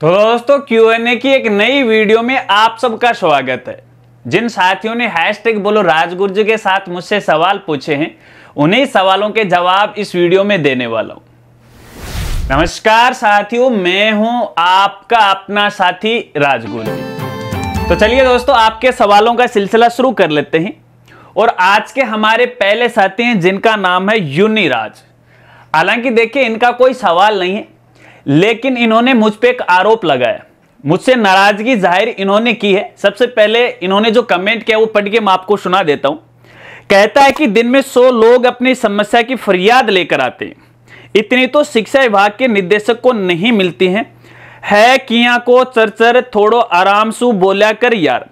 तो दोस्तों Q N A की एक नई वीडियो में आप सबका स्वागत है जिन साथियों ने हैशटैग बोलो राजगुर्ज के साथ मुझसे सवाल पूछे हैं उन्हीं सवालों के जवाब इस वीडियो में देने वाला हूं नमस्कार साथियों मैं हूं आपका अपना साथी राजगुर्ज तो चलिए दोस्तों आपके सवालों का सिलसिला शुरू कर लेते हैं और आज के हमारे पहले साथी हैं जिनका नाम है यूनिराज हालांकि देखिए इनका कोई सवाल नहीं है लेकिन इन्होंने मुझ पर एक आरोप लगाया मुझसे नाराजगी जाहिर इन्होंने की है सबसे पहले इन्होंने जो कमेंट किया वो पढ़ के मैं आपको सुना देता हूं कहता है कि दिन में सौ लोग अपनी समस्या की फरियाद लेकर आते हैं इतनी तो शिक्षा विभाग के निदेशक को नहीं मिलती है, है किया को चर चर थोड़ो आराम सु बोलिया कर यार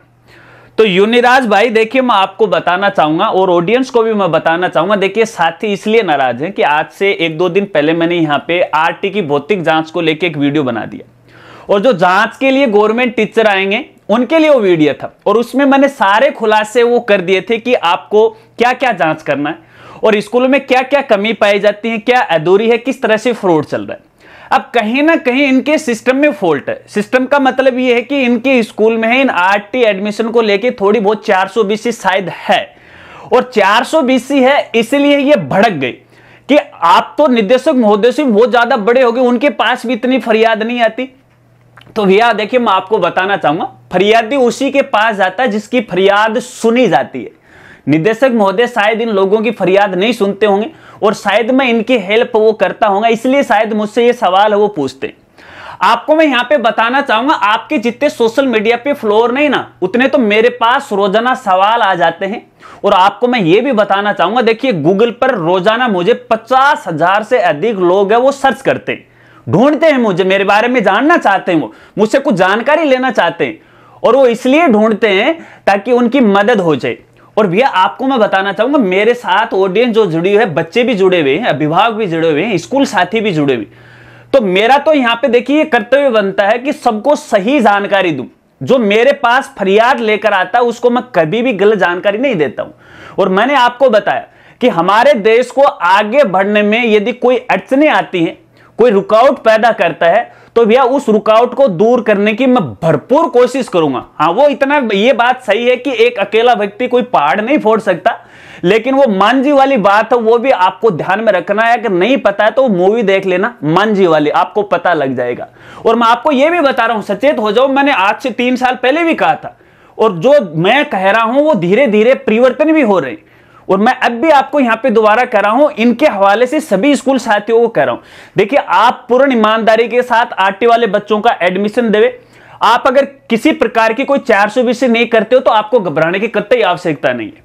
तो युनिराज भाई देखिए मैं आपको बताना चाहूंगा और ऑडियंस को भी मैं बताना चाहूंगा देखिए साथी इसलिए नाराज हैं कि आज से एक दो दिन पहले मैंने यहाँ पे आरटी की भौतिक जांच को लेकर एक वीडियो बना दिया और जो जांच के लिए गवर्नमेंट टीचर आएंगे उनके लिए वो वीडियो था और उसमें मैंने सारे खुलासे वो कर दिए थे कि आपको क्या क्या जांच करना है और स्कूलों में क्या क्या कमी पाई जाती है क्या अधूरी है किस तरह से फ्रॉड चल रहा है अब कहीं ना कहीं इनके सिस्टम में फॉल्ट है सिस्टम का मतलब यह है कि इनके स्कूल में इन आरटी एडमिशन को लेके थोड़ी बहुत 420 शायद है और 420 है इसलिए ये भड़क गई कि आप तो निदेशक महोदय से बहुत ज्यादा बड़े हो गए उनके पास भी इतनी फरियाद नहीं आती तो भैया देखिए मैं आपको बताना चाहूंगा फरियादी उसी के पास जाता है जिसकी फरियाद सुनी जाती है निदेशक महोदय शायद इन लोगों की फरियाद नहीं सुनते होंगे और शायद मैं इनकी हेल्प वो करता होगा इसलिए शायद मुझसे ये सवाल है वो पूछते हैं आपको मैं यहाँ पे बताना चाहूंगा आपके जितने सोशल मीडिया पे फ्लोर नहीं ना उतने तो मेरे पास रोजाना सवाल आ जाते हैं और आपको मैं ये भी बताना चाहूंगा देखिए गूगल पर रोजाना मुझे पचास हजार से अधिक लोग है वो सर्च करते हैं ढूंढते हैं मुझे मेरे बारे में जानना चाहते हैं वो मुझसे कुछ जानकारी लेना चाहते हैं और वो इसलिए ढूंढते हैं ताकि उनकी मदद हो जाए और भैया आपको मैं बताना चाहूंगा मेरे साथ ऑडियंस जो जुड़ी हुई है बच्चे भी जुड़े हुए हैं अभिभावक भी जुड़े हुए हैं स्कूल साथी भी जुड़े हुए तो मेरा तो यहाँ पे देखिए कर्तव्य बनता है कि सबको सही जानकारी दू जो मेरे पास फरियाद लेकर आता है उसको मैं कभी भी गलत जानकारी नहीं देता हूं और मैंने आपको बताया कि हमारे देश को आगे बढ़ने में यदि कोई अड़चने आती हैं कोई रुकावट पैदा करता है तो भैया उस रुकावट को दूर करने की मैं भरपूर कोशिश करूंगा हाँ वो इतना ये बात सही है कि एक अकेला व्यक्ति कोई पहाड़ नहीं फोड़ सकता लेकिन वो मांझी वाली बात है वो भी आपको ध्यान में रखना है अगर नहीं पता है तो मूवी देख लेना मांझी वाली आपको पता लग जाएगा और मैं आपको ये भी बता रहा हूं सचेत हो जाओ मैंने आज से तीन साल पहले भी कहा था और जो मैं कह रहा हूं वो धीरे धीरे परिवर्तन भी हो रहे हैं और मैं अब भी आपको यहां पे दोबारा कर रहा हूं इनके हवाले से सभी स्कूल साथियों को कह रहा हूं देखिए आप पूर्ण ईमानदारी के साथ आटे वाले बच्चों का एडमिशन देवे आप अगर किसी प्रकार की कोई चार सौ से नहीं करते हो तो आपको घबराने की कतई आवश्यकता नहीं है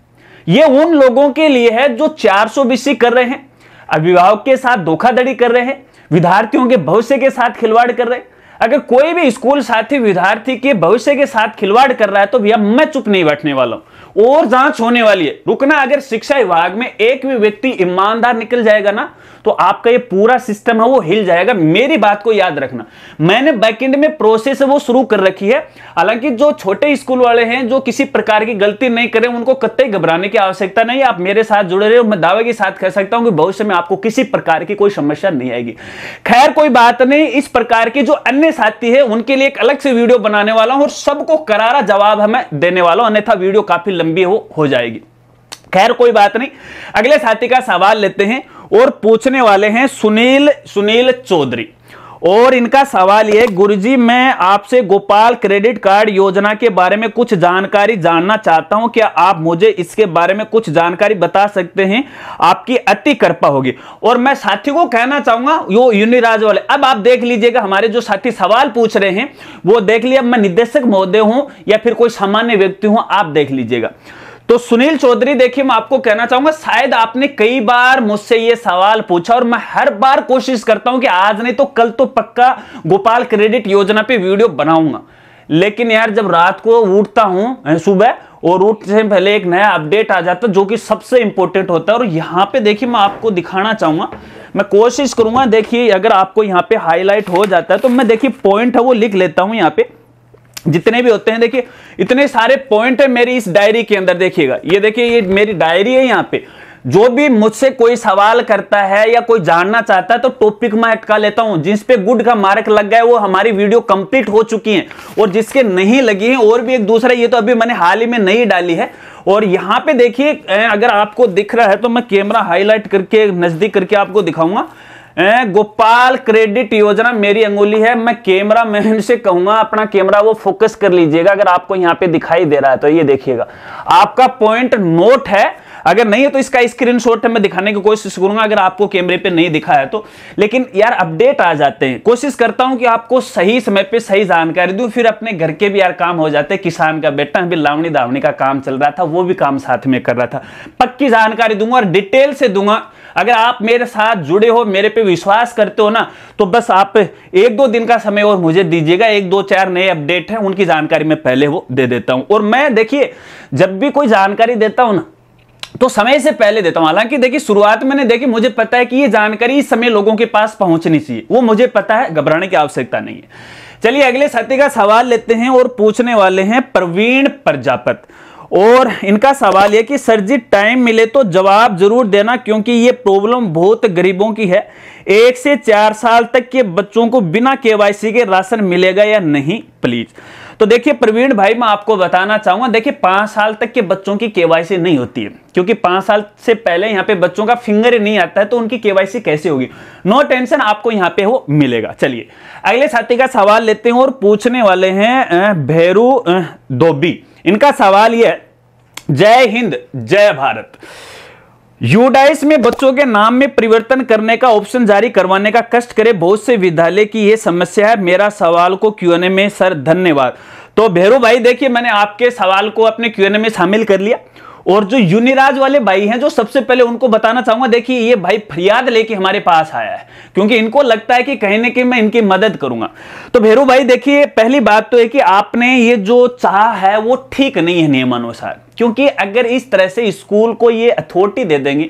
ये उन लोगों के लिए है जो चार सौ कर रहे हैं अभिभावक के साथ धोखाधड़ी कर रहे हैं विद्यार्थियों के भविष्य के साथ खिलवाड़ कर रहे हैं अगर कोई भी स्कूल साथी विद्यार्थी के भविष्य के साथ खिलवाड़ कर रहा है तो भैया मैं चुप नहीं बैठने वाला हूं और जांच होने वाली है रुकना अगर शिक्षा विभाग में एक भी व्यक्ति ईमानदार निकल जाएगा ना तो आपका ये पूरा सिस्टम है वो हिल जाएगा मेरी बात को याद रखना मैंने बैकेंड में प्रोसेस वो शुरू कर रखी है हालांकि जो छोटे स्कूल वाले हैं जो किसी प्रकार की गलती नहीं करें उनको कतई घबराने की आवश्यकता नहीं आप मेरे साथ जुड़े रहे मैं दावे के साथ कह सकता हूं कि भविष्य में आपको किसी प्रकार की कोई समस्या नहीं आएगी खैर कोई बात नहीं इस प्रकार के जो अन्य साथी है उनके लिए एक अलग से वीडियो बनाने वाला हूं और सबको करारा जवाब हमें देने वाला हूं अन्यथा वीडियो काफी लंबी लंबी हो हो जाएगी खैर कोई बात नहीं अगले साथी का सवाल लेते हैं और पूछने वाले हैं सुनील सुनील चौधरी और इनका सवाल ये गुरुजी मैं आपसे गोपाल क्रेडिट कार्ड योजना के बारे में कुछ जानकारी जानना चाहता हूं क्या आप मुझे इसके बारे में कुछ जानकारी बता सकते हैं आपकी अति कृपा होगी और मैं साथी को कहना चाहूंगा यो यूनिराज वाले अब आप देख लीजिएगा हमारे जो साथी सवाल पूछ रहे हैं वो देख लिया मैं निदेशक महोदय हूं या फिर कोई सामान्य व्यक्ति हूं आप देख लीजिएगा तो सुनील चौधरी देखिए मैं आपको कहना चाहूंगा शायद आपने कई बार मुझसे ये सवाल पूछा और मैं हर बार कोशिश करता हूं कि आज नहीं तो कल तो पक्का गोपाल क्रेडिट योजना पे वीडियो बनाऊंगा लेकिन यार जब रात को उठता हूं सुबह और उठ से पहले एक नया अपडेट आ जाता जो कि सबसे इंपॉर्टेंट होता है और यहां पर देखिए मैं आपको दिखाना चाहूंगा मैं कोशिश करूंगा देखिए अगर आपको यहाँ पे हाईलाइट हो जाता है तो मैं देखिए पॉइंट है वो लिख लेता हूँ यहाँ पे जितने भी होते हैं देखिए इतने सारे पॉइंट है मेरी इस डायरी के अंदर देखिएगा ये देखिए ये मेरी डायरी है यहाँ पे जो भी मुझसे कोई सवाल करता है या कोई जानना चाहता है तो टॉपिक मैं अटका लेता हूं जिस पे गुड का मार्क लग गया है वो हमारी वीडियो कंप्लीट हो चुकी है और जिसके नहीं लगी है और भी एक दूसरा ये तो अभी मैंने हाल ही में नहीं डाली है और यहाँ पे देखिए अगर आपको दिख रहा है तो मैं कैमरा हाईलाइट करके नजदीक करके आपको दिखाऊंगा गोपाल क्रेडिट योजना मेरी अंगुली है मैं कैमरा मैन से कहूंगा अपना कैमरा वो फोकस कर लीजिएगा अगर आपको यहां पे दिखाई दे रहा है तो ये देखिएगा आपका पॉइंट नोट है अगर नहीं है तो इसका स्क्रीन शॉट मैं दिखाने की कोशिश करूंगा अगर आपको कैमरे पे नहीं दिखा है तो लेकिन यार अपडेट आ जाते हैं कोशिश करता हूं कि आपको सही समय पे सही जानकारी दूं फिर अपने घर के भी यार काम हो जाते हैं किसान का बेटा अभी लावणी दावणी का काम चल रहा था वो भी काम साथ में कर रहा था पक्की जानकारी दूंगा और डिटेल से दूंगा अगर आप मेरे साथ जुड़े हो मेरे पे विश्वास करते हो ना तो बस आप एक दो दिन का समय और मुझे दीजिएगा एक दो चार नए अपडेट हैं उनकी जानकारी मैं पहले वो दे देता हूं और मैं देखिए जब भी कोई जानकारी देता हूं ना तो समय से पहले देता हूं हालांकि देखिए शुरुआत में देखिए मुझे पता है कि ये जानकारी इस समय लोगों के पास पहुंचनी चाहिए वो मुझे पता है घबराने की आवश्यकता नहीं है चलिए अगले साथी का सवाल लेते हैं और पूछने वाले हैं प्रवीण प्रजापत और इनका सवाल यह कि सर जी टाइम मिले तो जवाब जरूर देना क्योंकि ये प्रॉब्लम बहुत गरीबों की है एक से चार साल तक के बच्चों को बिना केवाईसी के राशन मिलेगा या नहीं प्लीज तो देखिए प्रवीण भाई मैं आपको बताना चाहूंगा देखिए पांच साल तक के बच्चों की केवाईसी नहीं होती है क्योंकि पांच साल से पहले यहाँ पे बच्चों का फिंगर ही नहीं आता है तो उनकी केवाईसी कैसे होगी नो टेंशन आपको यहाँ पे वो मिलेगा चलिए अगले साथी का सवाल लेते हैं और पूछने वाले हैं भैरू धोबी इनका सवाल यह जय हिंद जय भारत यूडाइस में बच्चों के नाम में परिवर्तन करने का ऑप्शन जारी करवाने का कष्ट करे बहुत से विद्यालय की यह समस्या है मेरा सवाल को क्यूएनए में सर धन्यवाद तो भैरू भाई देखिए मैंने आपके सवाल को अपने क्यूएनए में शामिल कर लिया और जो युनिराज वाले भाई हैं जो सबसे पहले उनको बताना चाहूंगा देखिए ये भाई फरियाद लेके हमारे पास आया है क्योंकि इनको लगता है कि कहीं ना कहीं मैं इनकी मदद करूंगा तो भेरू भाई देखिए पहली बात तो है कि आपने ये जो चाह है वो ठीक नहीं है नियमानुसार क्योंकि अगर इस तरह से स्कूल को ये अथॉरिटी दे देंगे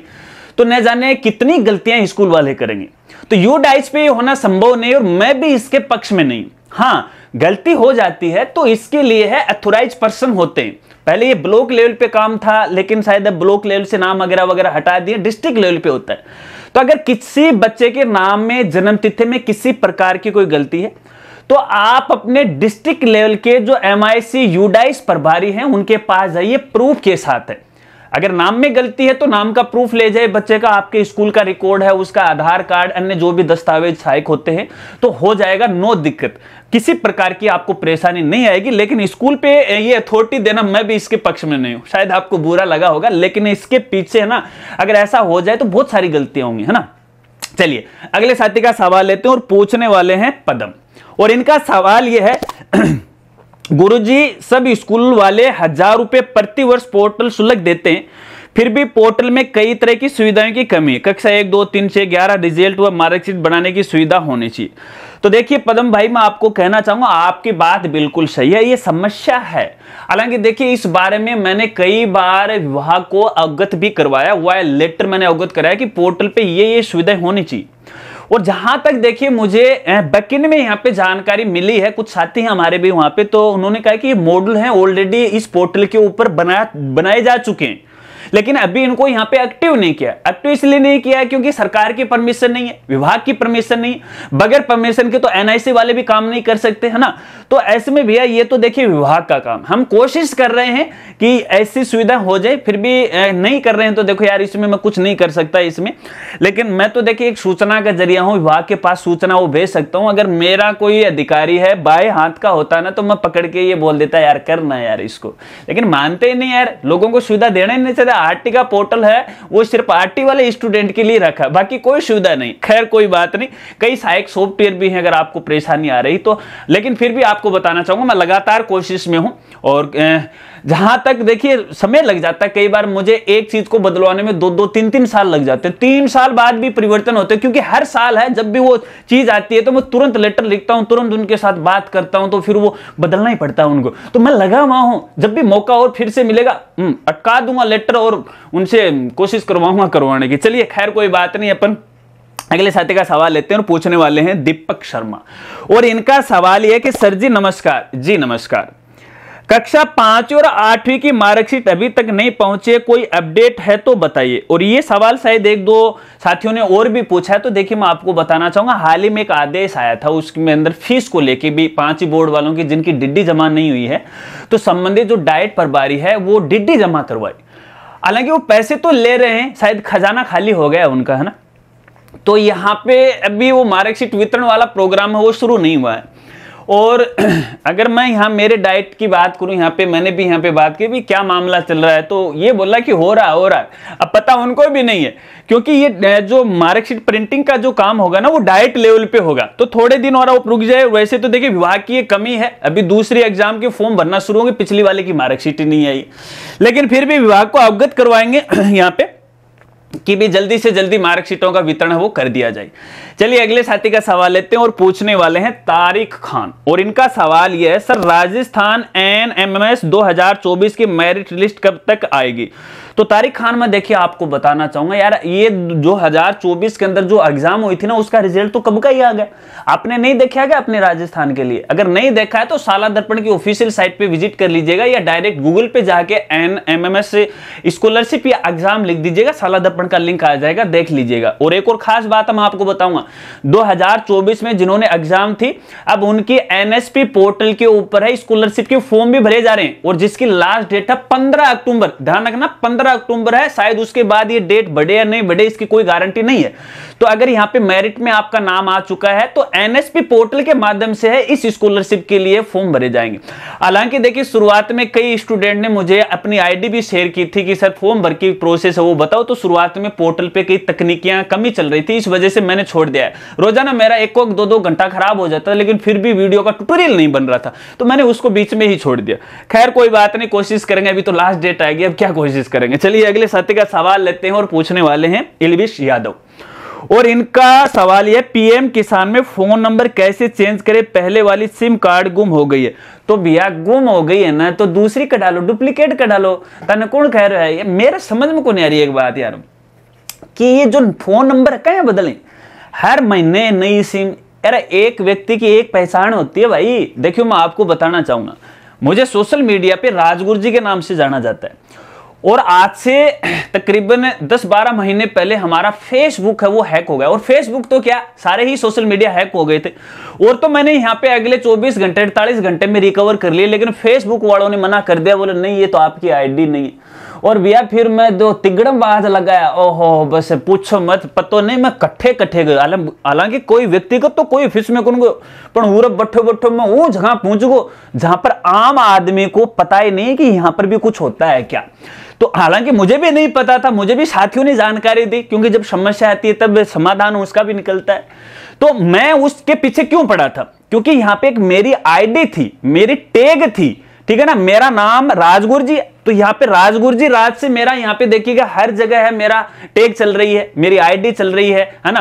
तो न जाने कितनी गलतियां स्कूल वाले करेंगे तो यू डाइस पे होना संभव नहीं और मैं भी इसके पक्ष में नहीं हां गलती हो जाती है तो इसके लिए है अथोराइज पर्सन होते हैं पहले ये ब्लॉक लेवल पे काम था लेकिन शायद ब्लॉक लेवल से नाम वगैरह वगैरह हटा दिए डिस्ट्रिक्ट लेवल पे होता है तो अगर किसी बच्चे के नाम में जन्म तिथि में किसी प्रकार की कोई गलती है तो आप अपने डिस्ट्रिक्ट लेवल के जो एम आई सी यूडाइस प्रभारी हैं उनके पास जाइए प्रूफ के साथ है अगर नाम में गलती है तो नाम का प्रूफ ले जाए बच्चे का आपके स्कूल का रिकॉर्ड है उसका आधार कार्ड अन्य जो भी दस्तावेज सहायक होते हैं तो हो जाएगा नो दिक्कत किसी प्रकार की आपको परेशानी नहीं आएगी लेकिन स्कूल पे ये अथॉरिटी देना मैं भी इसके पक्ष में नहीं हूं शायद आपको बुरा लगा होगा लेकिन इसके पीछे है ना अगर ऐसा हो जाए तो बहुत सारी गलतियां होंगी है ना चलिए अगले साथी का सवाल लेते हैं और पूछने वाले हैं पदम और इनका सवाल यह है गुरुजी सब स्कूल वाले हजार रुपए प्रति वर्ष पोर्टल शुल्क देते हैं फिर भी पोर्टल में कई तरह की सुविधाओं की कमी है कक्षा एक दो तीन छह ग्यारह रिजल्ट व मार्कशीट बनाने की सुविधा होनी चाहिए तो देखिए पदम भाई मैं आपको कहना चाहूंगा आपकी बात बिल्कुल सही है ये समस्या है हालांकि देखिए इस बारे में मैंने कई बार विभाग को अवगत भी करवाया हुआ है लेटर मैंने अवगत कराया कि पोर्टल पे ये ये सुविधाएं होनी चाहिए और जहां तक देखिए मुझे बकिन में यहाँ पे जानकारी मिली है कुछ साथी हमारे भी वहां पे तो उन्होंने कहा कि ये मॉडल हैं ऑलरेडी इस पोर्टल के ऊपर बनाया बनाए जा चुके हैं लेकिन अभी इनको यहाँ पे एक्टिव नहीं किया एक्टिव इसलिए नहीं किया क्योंकि सरकार की परमिशन नहीं है विभाग की परमिशन नहीं है बगैर परमिशन के तो एनआईसी वाले भी काम नहीं कर सकते है ना तो ऐसे में भैया ये तो देखिए विभाग का काम हम कोशिश कर रहे हैं कि ऐसी सुविधा हो जाए फिर भी नहीं कर रहे हैं तो देखो यार इसमें मैं कुछ नहीं कर सकता इसमें लेकिन मैं तो देखिए एक सूचना का जरिया हूँ विभाग के पास सूचना वो भेज सकता हूँ अगर मेरा कोई अधिकारी है बाय हाथ का होता ना तो मैं पकड़ के ये बोल देता यार करना यार इसको लेकिन मानते ही नहीं यार लोगों को सुविधा देना ही नहीं चाहता आरटी का पोर्टल है वो सिर्फ आरटी वाले स्टूडेंट के लिए रखा है बाकी कोई सुविधा नहीं खैर कोई बात नहीं कई सहायक सॉफ्टवेयर भी हैं अगर आपको परेशानी आ रही तो लेकिन फिर भी आपको बताना चाहूंगा मैं लगातार कोशिश में हूं और ए, जहां तक देखिए समय लग जाता है कई बार मुझे एक चीज को बदलवाने में दो दो तीन तीन साल लग जाते हैं तीन साल बाद भी परिवर्तन होते हैं क्योंकि हर साल है जब भी वो चीज आती है तो मैं तुरंत लेटर लिखता हूं तुरंत उनके साथ बात करता हूं तो फिर वो बदलना ही पड़ता है उनको तो मैं लगा हुआ हूं जब भी मौका और फिर से मिलेगा हम्म, अटका दूंगा लेटर और उनसे कोशिश करवाऊंगा करवाने की चलिए खैर कोई बात नहीं अपन अगले साथी का सवाल लेते हैं और पूछने वाले हैं दीपक शर्मा और इनका सवाल यह कि सर जी नमस्कार जी नमस्कार कक्षा पांच और आठवीं की मार्कशीट अभी तक नहीं पहुंचे कोई अपडेट है तो बताइए और ये सवाल शायद एक दो साथियों ने और भी पूछा है तो देखिए मैं आपको बताना चाहूंगा हाल ही में एक आदेश आया था उसमें अंदर फीस को लेके भी पांच ही बोर्ड वालों की जिनकी डिड्डी जमा नहीं हुई है तो संबंधित जो डाइट परबारी है वो डिड्डी जमा करवाई हालांकि वो पैसे तो ले रहे हैं शायद खजाना खाली हो गया उनका है ना तो यहाँ पे अभी वो मार्कशीट वितरण वाला प्रोग्राम है वो शुरू नहीं हुआ है और अगर मैं यहाँ मेरे डाइट की बात करूँ यहाँ पे मैंने भी यहाँ पे बात की भी क्या मामला चल रहा है तो ये बोला कि हो रहा हो रहा अब पता उनको भी नहीं है क्योंकि ये जो मार्कशीट प्रिंटिंग का जो काम होगा ना वो डाइट लेवल पे होगा तो थोड़े दिन और आप रुक जाए वैसे तो देखिए विभाग की ये कमी है अभी दूसरी एग्जाम के फॉर्म भरना शुरू होंगे पिछली वाले की मार्कशीट नहीं आई लेकिन फिर भी विभाग को अवगत करवाएंगे यहाँ पे कि भी जल्दी से जल्दी मार्कशीटों का वितरण वो कर दिया जाए चलिए अगले साथी का सवाल लेते हैं और पूछने वाले हैं तारिक खान और इनका सवाल यह है sir Rajasthan N M S 2024 की मेरिट लिस्ट कब तक आएगी तो तारिक खान में देखिए आपको बताना चाहूंगा यार ये जो 2024 के अंदर जो एग्जाम हुई थी ना उसका रिजल्ट तो कब का ही आ गया आपने नहीं देखा क्या अपने राजस्थान के लिए अगर नहीं देखा है तो साला दर्पण की ऑफिशियल साइट पे विजिट कर लीजिएगा या डायरेक्ट गूगल पे जाके N M M S scholarship या एग्जाम लिख दीजिएगा साला दर्पण का लिंक आ जाएगा देख लीजिएगा और एक और खास बात हम आपको बताऊंगा 2024 में जिन्होंने एग्जाम थी अब उनकी एनएसपी पोर्टल के ऊपर है स्कॉलरशिप के फॉर्म भी भरे जा रहे हैं और जिसकी लास्ट डेट है पंद्रह अक्टूबर ध्यान रखना पंद्रह 15 अक्टूबर है शायद उसके बाद ये डेट बढ़े या नहीं बढ़े इसकी कोई गारंटी नहीं है तो अगर यहाँ पे मेरिट में आपका नाम आ चुका है तो एनएसपी पोर्टल के माध्यम से है इस स्कॉलरशिप के लिए फॉर्म भरे जाएंगे हालांकि देखिए शुरुआत में कई स्टूडेंट ने मुझे अपनी आईडी भी शेयर की थी कि सर फॉर्म भर की प्रोसेस है वो बताओ तो शुरुआत में पोर्टल पे कई तकनीकियां कमी चल रही थी इस वजह से मैंने छोड़ दिया है रोजाना मेरा एक दो दो घंटा खराब हो जाता लेकिन फिर भी वीडियो का टूटोरियल नहीं बन रहा था तो मैंने उसको बीच में ही छोड़ दिया खैर कोई बात नहीं कोशिश करेंगे अभी तो लास्ट डेट आएगी अब क्या कोशिश करेंगे चलिए अगले सत्य का सवाल लेते हैं और पूछने वाले हैं इलविश यादव और इनका सवाल यह पीएम किसान में फोन नंबर कैसे चेंज करें पहले वाली सिम कार्ड गुम हो गई है तो भैया गुम हो गई है ना तो दूसरी का डालो डुप्लीकेट का डालो तने कौन कह रहा है ये मेरे समझ में को नहीं आ रही एक बात यार कि ये जो फोन नंबर क्या बदले हर महीने नई सिम अरे एक व्यक्ति की एक पहचान होती है भाई देखियो मैं आपको बताना चाहूंगा मुझे सोशल मीडिया पे राजगुरु जी के नाम से जाना जाता है और आज से तकरीबन 10-12 महीने पहले हमारा फेसबुक है वो हैक हो गया और फेसबुक तो क्या सारे ही सोशल मीडिया हैक हो गए थे और तो मैंने यहाँ पे अगले 24 घंटे अड़तालीस घंटे में रिकवर कर लिए लेकिन फेसबुक वालों ने मना कर दिया बोले नहीं ये तो आपकी आईडी नहीं है और भैया फिर मैं दो तिगड़म बाज लगाया ओहो बस पूछो मत पतो नहीं मैं कट्ठे कट्ठे गए हालांकि कोई व्यक्तिगत तो कोई फिश में कोन पर बठो बठो मैं वो जगह पहुंच गो जहां पर आम आदमी को पता ही नहीं कि यहां पर भी कुछ होता है क्या तो हालांकि मुझे भी नहीं पता था मुझे भी साथियों ने जानकारी दी क्योंकि जब समस्या आती है तब समाधान उसका भी निकलता है तो मैं उसके पीछे क्यों पड़ा था क्योंकि यहाँ पे एक मेरी आईडी थी मेरी टैग थी ठीक है ना मेरा नाम राजगुरु जी तो यहाँ पे राजगुरु जी राज से मेरा यहाँ पे देखिएगा हर जगह है मेरा टेक चल रही है मेरी आईडी चल रही है है ना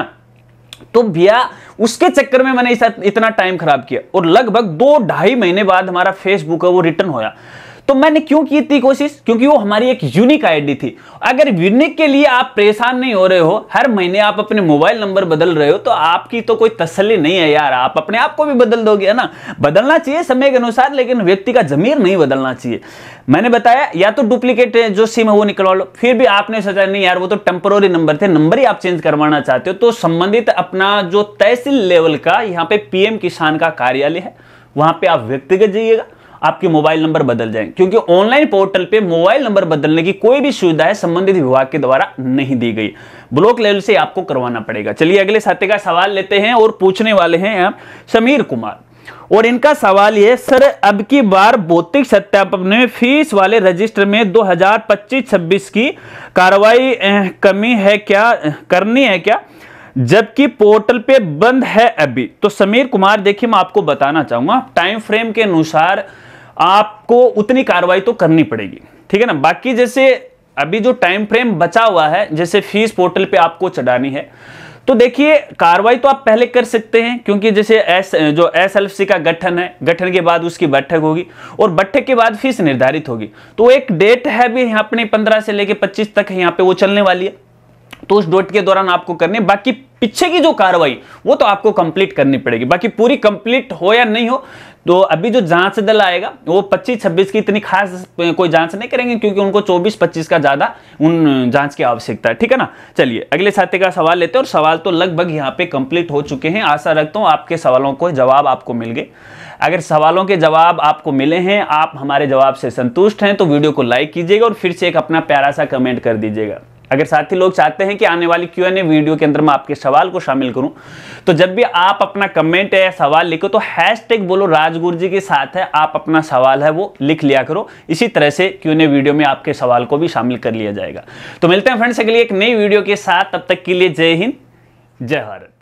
तो भैया उसके चक्कर में मैंने इतना टाइम खराब किया और लगभग दो ढाई महीने बाद हमारा फेसबुक है वो रिटर्न होया तो मैंने क्यों की इतनी कोशिश क्योंकि वो हमारी एक यूनिक आईडी थी अगर यूनिक के लिए आप परेशान नहीं हो रहे हो हर महीने आप अपने मोबाइल नंबर बदल रहे हो तो आपकी तो कोई तसली नहीं है यार आप अपने आप को भी बदल दोगे ना बदलना चाहिए समय के अनुसार लेकिन व्यक्ति का जमीर नहीं बदलना चाहिए मैंने बताया या तो डुप्लीकेट जो सिम है वो निकलवा लो फिर भी आपने सोचा नहीं यार वो तो टेम्पोरी नंबर थे नंबर ही आप चेंज करवाना चाहते हो तो संबंधित अपना जो तहसील लेवल का यहाँ पे पीएम किसान का कार्यालय है वहां पे आप व्यक्तिगत जाइएगा आपके मोबाइल नंबर बदल जाएंगे क्योंकि ऑनलाइन पोर्टल पे मोबाइल नंबर बदलने की कोई भी सुविधा संबंधित विभाग के द्वारा नहीं दी गई ब्लॉक लेवल से आपको करवाना पड़ेगा चलिए अगले साथी का सवाल लेते हैं और पूछने वाले हैं आप समीर कुमार और इनका सवाल यह सर अब की बार भौतिक सत्यापन में फीस वाले रजिस्टर में 2025-26 की कार्रवाई कमी है क्या करनी है क्या जबकि पोर्टल पे बंद है अभी तो समीर कुमार देखिए मैं आपको बताना चाहूंगा टाइम फ्रेम के अनुसार आपको उतनी कार्रवाई तो करनी पड़ेगी ठीक है ना बाकी जैसे अभी जो टाइम फ्रेम बचा हुआ है जैसे फीस पोर्टल पे आपको चढ़ानी है तो देखिए कार्रवाई तो आप पहले कर सकते हैं क्योंकि जैसे एस जो एस एल सी का गठन है गठन के बाद उसकी बैठक होगी और बैठक के बाद फीस निर्धारित होगी तो एक डेट है भी यहाँ पे पंद्रह से लेके पच्चीस तक यहाँ पे वो चलने वाली है तो उस डोट के दौरान आपको करने बाकी पीछे की जो कार्रवाई वो तो आपको कंप्लीट करनी पड़ेगी बाकी पूरी कंप्लीट हो या नहीं हो तो अभी जो जांच दल आएगा वो 25 26 की इतनी खास कोई जांच नहीं करेंगे क्योंकि उनको 24 25 का ज्यादा उन जांच की आवश्यकता है ठीक है ना चलिए अगले साथी का सवाल लेते हैं और सवाल तो लगभग यहाँ पे कंप्लीट हो चुके हैं आशा रखता हूँ आपके सवालों को जवाब आपको मिल गए अगर सवालों के जवाब आपको मिले हैं आप हमारे जवाब से संतुष्ट हैं तो वीडियो को लाइक कीजिएगा और फिर से एक अपना प्यारा सा कमेंट कर दीजिएगा अगर साथी लोग चाहते हैं कि आने वाली क्यू एन ए वीडियो के अंदर मैं आपके सवाल को शामिल करूं तो जब भी आप अपना कमेंट या सवाल लिखो तो हैश टैग बोलो राजगुरु जी के साथ है आप अपना सवाल है वो लिख लिया करो इसी तरह से क्यू एन ए वीडियो में आपके सवाल को भी शामिल कर लिया जाएगा तो मिलते हैं फ्रेंड्स अगली एक नई वीडियो के साथ तब तक के लिए जय हिंद जय भारत